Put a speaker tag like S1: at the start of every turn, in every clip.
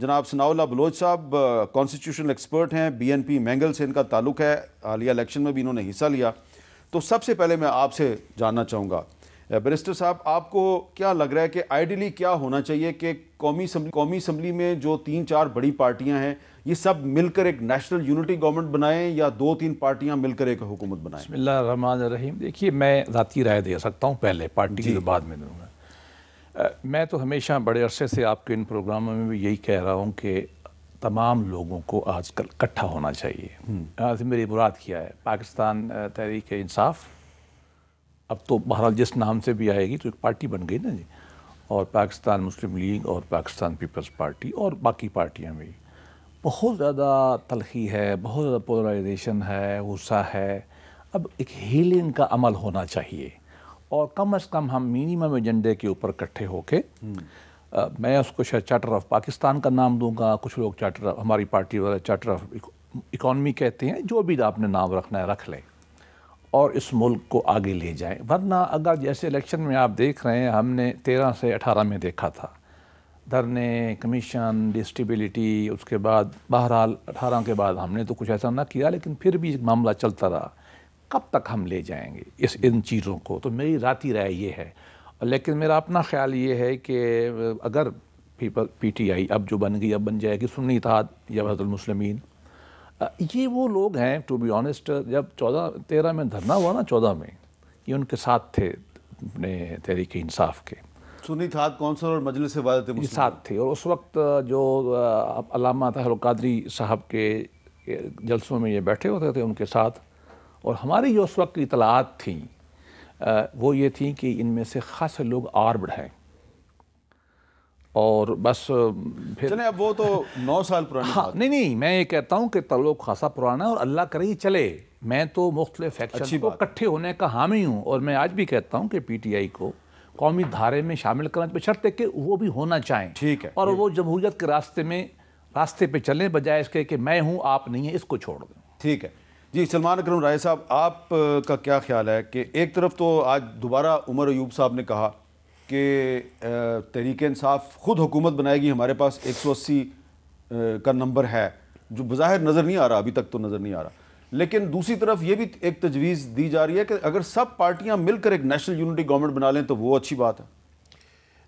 S1: जनाब सनाउल्ला बलोच साहब constitutional expert हैं बीएनपी मैंगल से इनका ताल्लुक है हालिया इलेक्शन में भी इन्होंने हिस्सा लिया तो सबसे पहले मैं आपसे जानना चाहूँगा बरिस्टर साहब आपको क्या लग रहा है कि आइडियली क्या होना चाहिए कि कौमी सम्ली, कौमी असम्बली में जो तीन चार बड़ी पार्टियां हैं ये सब मिलकर एक नेशनल यूनिटी गवर्नमेंट बनाएं या दो तीन पार्टियां मिलकर एक हुकूमत बनाएं
S2: रहमान रहीम देखिए मैं ज़ाती राय दे सकता हूँ पहले पार्टी के बाद में दूंगा मैं तो हमेशा बड़े अरसे से आपके इन प्रोग्रामों में भी यही कह रहा हूँ कि तमाम लोगों को आजकल इकट्ठा होना चाहिए आज हम्म। मेरी मुराद किया है पाकिस्तान तहरीक इंसाफ अब तो बहरहाल जिस नाम से भी आएगी तो एक पार्टी बन गई ना जी और पाकिस्तान मुस्लिम लीग और पाकिस्तान पीपल्स पार्टी और बाकी पार्टियाँ भी बहुत ज़्यादा तलखी है बहुत ज़्यादा पोलराइजेशन है गुस्सा है अब एक हीलिंग का अमल होना चाहिए और कम अज़ कम हम मिनिमम एजेंडे के ऊपर इकट्ठे होके मैं उसको शायद चार्टर ऑफ पाकिस्तान का नाम दूंगा कुछ लोग चार्टर हमारी पार्टी वाले चार्टर ऑफ इकॉनमी कहते हैं जो भी आपने नाम रखना है रख लें और इस मुल्क को आगे ले जाएं वरना अगर जैसे इलेक्शन में आप देख रहे हैं हमने तेरह से अठारह में देखा था धरने कमीशन डिस्टिबिलिटी उसके बाद बहरहाल अठारह के बाद हमने तो कुछ ऐसा ना किया लेकिन फिर भी मामला चलता रहा कब तक हम ले जाएंगे इस इन चीज़ों को तो मेरी राती राय ये है लेकिन मेरा अपना ख्याल ये है कि अगर पीपल पीटीआई अब जो बन गई अब बन जाएगी सुन्नी इतिहाद जबहतुलमसलमिन ये वो लोग हैं टू बी ऑनेस्ट जब चौदह तेरह में धरना हुआ ना चौदह में ये उनके साथ थे अपने तहरीक इंसाफ के सुनी कौन सा और मजलिस साथ थे और उस वक्त जो अलामा तहर कादरी साहब के जलसों में ये बैठे होते थे उनके साथ और हमारी जो उस वक्त की इतलात थी वो ये थी कि इनमें से खास लोग आर हैं और बस फिर चले अब वो तो नौ साल पुराना हाँ नहीं नहीं मैं ये कहता हूँ कि तल्लु खासा पुराना है और अल्लाह करे ही चले मैं तो मुख्तल फैक्शन को इकट्ठे होने का हामी हूँ और मैं आज भी कहता हूँ कि पी टी आई को कौमी धारे में शामिल करना बशर्ते तो कि वो भी होना चाहें ठीक है और वो जमहूरियत के रास्ते में रास्ते पर चलें बजाय इसके कि मैं हूँ आप नहीं है इसको छोड़ दें ठीक है जी सलमान
S1: अक्रम राय साहब आप का क्या ख्याल है कि एक तरफ तो आज दोबारा उमर अयूब साहब ने कहा कि तहरीक इंसाफ खुद हुकूमत बनाएगी हमारे पास एक सौ अस्सी का नंबर है जो बज़ाहिर नज़र नहीं आ रहा अभी तक तो नज़र नहीं आ रहा लेकिन दूसरी तरफ ये भी एक तजवीज़ दी जा रही है कि अगर सब पार्टियाँ मिलकर एक नेशनल यूनिटी गवर्नमेंट बना लें तो वो अच्छी बात है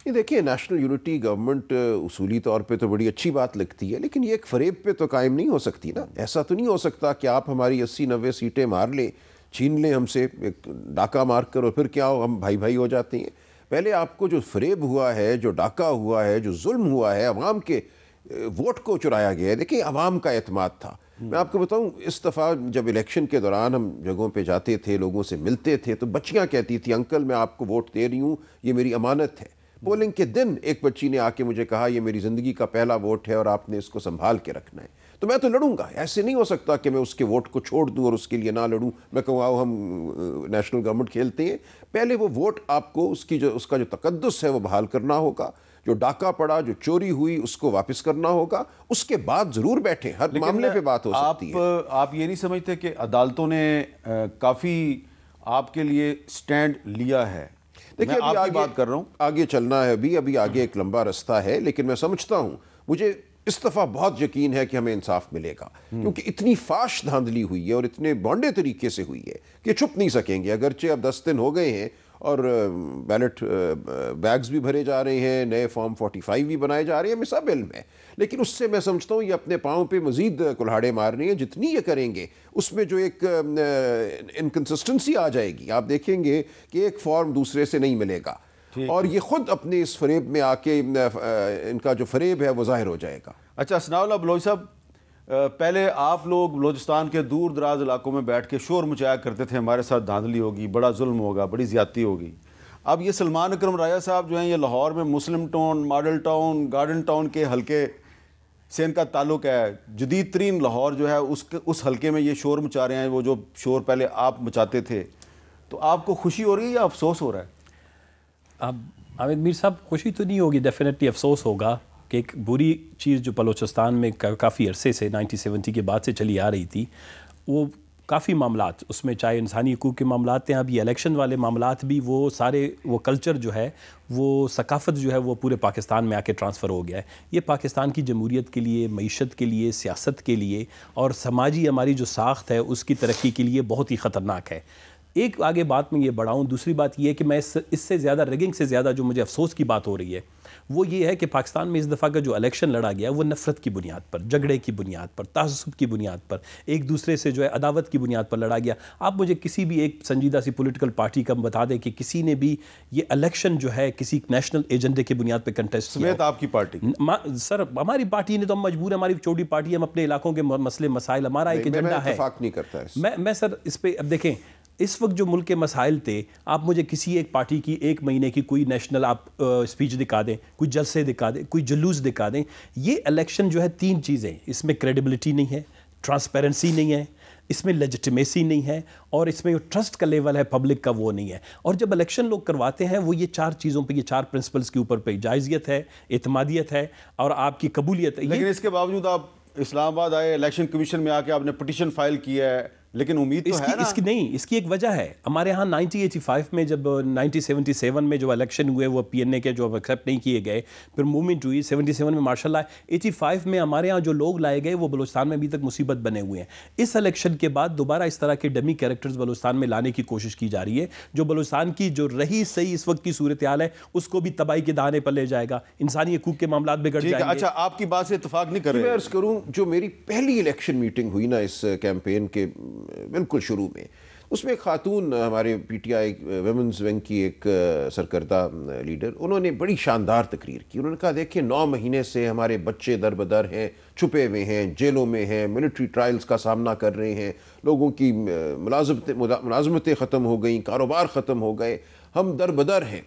S3: नहीं देखिए नेशनल यूनिटी गवर्नमेंट उसूली तौर पे तो बड़ी अच्छी बात लगती है लेकिन ये एक फरेब पे तो कायम नहीं हो सकती ना ऐसा तो नहीं हो सकता कि आप हमारी अस्सी नब्बे सीटें मार लें छीन लें हमसे एक डाका मार कर और फिर क्या हो हम भाई भाई हो जाते हैं पहले आपको जो फरेब हुआ है जो डाका हुआ है जो जुल्म हुआ है अवाम के uh, वोट को चुराया गया है देखिए अवाम का अतमाद था हम्म। मैं आपको बताऊं इस दफ़ा जब इलेक्शन के दौरान हम जगहों पे जाते थे लोगों से मिलते थे तो बच्चियां कहती थी अंकल मैं आपको वोट दे रही हूँ ये मेरी अमानत है पोलिंग के दिन एक बच्ची ने आके मुझे कहा यह मेरी ज़िंदगी का पहला वोट है और आपने इसको संभाल के रखना है तो मैं तो लड़ूंगा ऐसे नहीं हो सकता कि मैं उसके वोट को छोड़ दूं और उसके लिए ना लड़ूं मैं कहूँ आओ हम नेशनल गवर्नमेंट खेलते हैं पहले वो वोट आपको उसकी जो उसका जो तकदस है वो बहाल करना होगा जो डाका पड़ा जो चोरी हुई उसको वापस करना होगा उसके बाद जरूर बैठे हर मामले पर बात हो आप, सकती
S1: है आप ये नहीं समझते कि अदालतों ने काफ़ी आपके लिए स्टैंड लिया है देखिए अभी आगे बात कर
S3: रहा हूँ आगे चलना है अभी अभी आगे एक लंबा रास्ता है लेकिन मैं समझता हूँ मुझे इस दफ़ा बहुत यकीन है कि हमें इंसाफ मिलेगा क्योंकि इतनी फाश धांधली हुई है और इतने बॉन्डे तरीके से हुई है कि चुप नहीं सकेंगे अगरचे अब दस दिन हो गए हैं और बैलेट बैग्स भी भरे जा रहे हैं नए फॉर्म 45 भी बनाए जा रहे हैं सब इल्म है लेकिन उससे मैं समझता हूँ ये अपने पाँव पे मज़ीद कुल्हाड़े मार रहे हैं जितनी ये करेंगे उसमें जो एक इनकन्सिस्टेंसी आ जाएगी आप देखेंगे कि एक फॉर्म दूसरे से नहीं मिलेगा और ये ख़ुद अपने इस फरेब में आके इनका जो फरेब है वो ज़ाहिर हो जाएगा
S1: अच्छा असनाउल्ला बलोई साहब पहले आप लोग बलोचिस्तान के दूर दराज इलाकों में बैठ के शोर मचाया करते थे हमारे साथ धांधली होगी बड़ा जुल्म होगा बड़ी ज़्यादती होगी अब ये सलमान अक्रम राजा साहब जो हैं ये लाहौर में Muslim Town Model Town Garden Town के हल्के से इनका ताल्लुक है जदीद तरीन लाहौर जो है उसके उस हल्के में ये शोर मचा रहे हैं वो जो शोर पहले आप
S4: मचाते थे तो आपको खुशी हो रही है या अफसोस हो रहा है अब आमिर मीर साहब खुशी तो नहीं होगी डेफिनेटली अफसोस होगा कि एक बुरी चीज़ जो बलोचिस्तान में का, काफ़ी अरसे से सेवेंटी के बाद से चली आ रही थी वो काफ़ी मामला उसमें चाहे इंसानी हकूक़ के मामला हैं अभी इलेक्शन वाले मामला भी वो सारे वो कल्चर जो है वो सकाफ़त जो है वो पूरे पाकिस्तान में आके ट्रांसफ़र हो गया है ये पाकिस्तान की जमहूरीत के लिए मीशत के लिए सियासत के लिए और समाजी हमारी जो साख्त है उसकी तरक्की के लिए बहुत ही ख़तरनाक है एक आगे बात मैं ये बढ़ाऊँ दूसरी बात ये है कि मैं इससे ज़्यादा रेगिंग से ज़्यादा जो मुझे अफसोस की बात हो रही है वो ये है कि पाकिस्तान में इस दफ़ा का जो इलेक्शन लड़ा गया वो नफ़रत की बुनियाद पर झगड़े की बुनियाद पर तहसब की बुनियाद पर एक दूसरे से जो है अदावत की बुनियाद पर लड़ा गया आप मुझे किसी भी एक संजीदा सी पोलिटिकल पार्टी का बता दें कि किसी ने भी ये इलेक्शन जो है किसी नेशनल एजेंडे की बुनियाद पर कंटेस्ट किया आपकी पार्टी सर हमारी पार्टी ने तो हम मजबूर हमारी छोटी पार्टी हम अपने इलाकों के मसले मसाइल हमारा एक एजेंडा है मैं मैं सर इस पर अब देखें इस वक्त जो मुल्क के मसाइल थे आप मुझे किसी एक पार्टी की एक महीने की कोई नेशनल आप स्पीच दिखा दें कोई जलसे दिखा दें कोई जुलूस दिखा दें ये इलेक्शन जो है तीन चीज़ें इसमें क्रेडिबिलिटी नहीं है ट्रांसपेरेंसी नहीं है इसमें लेजिटमेसी नहीं है और इसमें जो ट्रस्ट का लेवल है पब्लिक का वो नहीं है और जब इलेक्शन लोग करवाते हैं वो ये चार चीज़ों पे ये चार प्रिंसिपल्स के ऊपर पे जायजियत है इतमादियत है और आपकी कबूलियत है लेकिन इसके बावजूद आप इस्लामाबाद आए इलेक्शन कमीशन में आके आपने पटिशन फाइल किया है लेकिन उम्मीद तो है ना इसकी नहीं इसकी एक वजह है हमारे यहाँ 1985 में जब 1977 में जो इलेक्शन हुए वो पीएनए के जो एक्सेप्ट नहीं किए गए फिर मूवमेंट हुई 77 में मार्शल लॉ 85 में हमारे यहाँ जो लोग लाए गए वो बलूचिस्तान में अभी तक मुसीबत बने हुए हैं इस इलेक्शन के बाद दोबारा इस तरह के डमी कैरेक्टर्स बलोचस्तान में लाने की कोशिश की जा रही है जो बलोचस्तान की जो रही सही इस वक्त की सूरत हाल है उसको भी तबाही के दाने पर ले जाएगा इंसानी हकूक के मामला बिगड़ जाएंगे अच्छा आपकी बात से इतफाक नहीं कर रहे मैं अर्ज
S3: करूँ जो मेरी पहली इलेक्शन मीटिंग हुई ना इस कैंपेन के बिल्कुल शुरू में उसमें खातून हमारे पी टी आई वेमेंस विंग की एक सरकर्दा लीडर उन्होंने बड़ी शानदार तकरीर की उन्होंने कहा देखिए नौ महीने से हमारे बच्चे दर बदर हैं छुपे हुए हैं जेलों में हैं मिलिट्री ट्रायल्स का सामना कर रहे हैं लोगों की मुलाजमतें मुलाजमतें ख़त्म हो गई कारोबार ख़त्म हो गए हम दर बदर हैं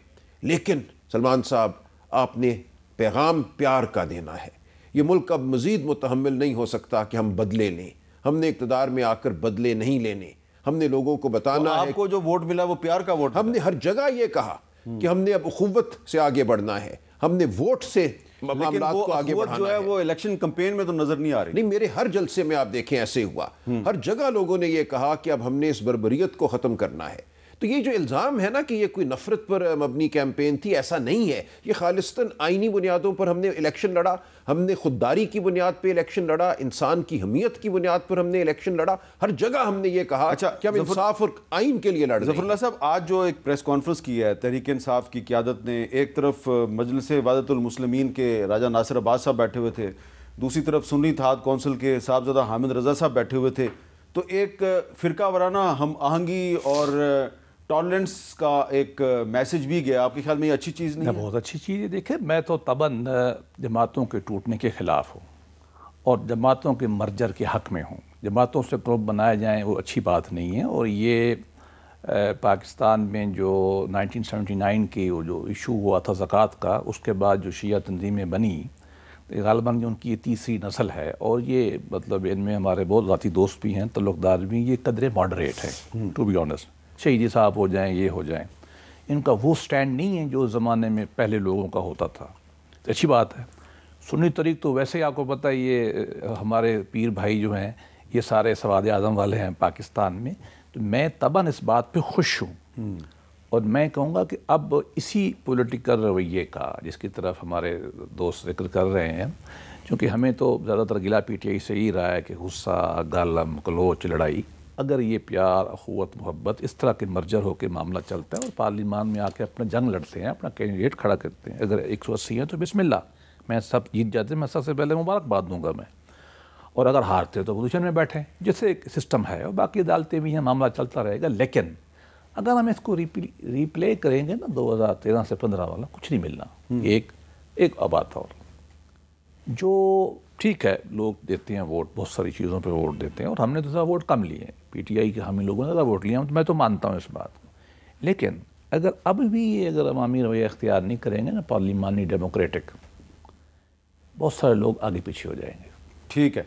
S3: लेकिन सलमान साहब आपने पैगाम प्यार का देना है ये मुल्क अब मज़ीद मुतहमल नहीं हो सकता कि हम बदले लें हमने इकतदार में आकर बदले नहीं लेने हमने लोगों को बताना तो आपको है जो वोट मिला वो प्यार का वोट हमने हर जगह ये कहा कि हमने अब अखुवत से आगे बढ़ना है हमने वोट से वो को आगे बढ़ाना जो है, है। वो इलेक्शन कंपेन में तो नजर नहीं आ रही नहीं मेरे हर जलसे में आप देखें ऐसे हुआ हम्म। हर जगह लोगों ने ये कहा कि अब हमने इस बरबरीत को खत्म करना है तो ये जो इल्ज़ाम है ना कि ये कोई नफरत पर मबनी कैंपेन थी ऐसा नहीं है ये खालिस्तन आइनी बुनियादों पर हमने इलेक्शन लड़ा हमने खुददारी की बुनियाद पर इलेक्शन लड़ा इंसान की हमीयत की बुनियाद पर हमने इलेक्शन लड़ा हर जगह हमने ये कहा अच्छा कि हम इंसाफ और आइन के लिए
S1: लड़ जफरुल्ला साहब आज जो एक प्रेस कॉन्फ्रेंस की है तहरीक इंसाफ की क्यादत ने एक तरफ मजलिस वादतमसलम के राजा नासिर अब्बास साहब बैठे हुए थे दूसरी तरफ सुन्नी थाद कौंसिल के साहबजादा हामिद रजा साहब बैठे हुए थे तो एक फ़िरका वराना हम आहंगी और टॉलरेंस का एक मैसेज uh, भी गया आपके ख्याल
S2: में ये अच्छी चीज़ नहीं बहुत अच्छी चीज़ है देखिए मैं तो तबन जमातों के टूटने के ख़िलाफ़ हूँ और जमातों के मर्जर के हक़ में हूँ जमातों से ग्रुप बनाए जाएँ वो अच्छी बात नहीं है और ये uh, पाकिस्तान में जो 1979 की वो जो इशू हुआ था ज़क़़त का उसके बाद जो शिया तंजीमें बनी गालबा उनकी ये तीसरी नस्ल है और ये मतलब इनमें हमारे बहुत ज़ाती दोस्त भी हैं तल्लुकदार भी ये कदरे मॉडरेट हैं टू बी ऑनेस्ट शहीदी साहब हो जाएं ये हो जाएं इनका वो स्टैंड नहीं है जो ज़माने में पहले लोगों का होता था तो अच्छी बात है सुनी तरीक तो वैसे ही आपको पता है ये हमारे पीर भाई जो हैं ये सारे सवाद आज़म वाले हैं पाकिस्तान में तो मैं तबन इस बात पर खुश हूँ हम्म। और मैं कहूँगा कि अब इसी पोलिटिकल रवैये का जिसकी तरफ हमारे दोस्त जिक्र कर रहे हैं क्योंकि हमें तो ज़्यादातर गिला पीटियाई से ही रहा है कि गुस्सा गलम कलोच लड़ाई अगर ये प्यार अखवत मोहब्बत इस तरह के मर्जर होकर मामला चलता है और पार्लिमान में आके अपना जंग लड़ते हैं अपना कैंडिडेट खड़ा करते हैं अगर एक सौ अस्सी हैं तो बिसमिल्ला मैं सब जीत जाते मैं सबसे पहले मुबारकबाद दूंगा मैं और अगर हारते हैं तो अपोजिशन में बैठे जैसे एक सिस्टम है और बाकी अदालतें भी हैं मामला चलता रहेगा लेकिन अगर हम इसको रिप्ले, करेंगे ना तेरह से पंद्रह वाला कुछ नहीं मिलना हम्म। एक एक अबात और जो ठीक है लोग देते हैं वोट बहुत सारी चीज़ों पे वोट देते हैं और हमने तो वोट कम लिए पीटीआई के हम ही लोगों ने ज़्यादा वोट लिया तो मैं तो मानता हूँ इस बात को लेकिन अगर अब भी ये अगर अवामी रवैया अख्तियार नहीं करेंगे ना पार्लिमानी डेमोक्रेटिक बहुत सारे लोग आगे पीछे हो जाएंगे ठीक है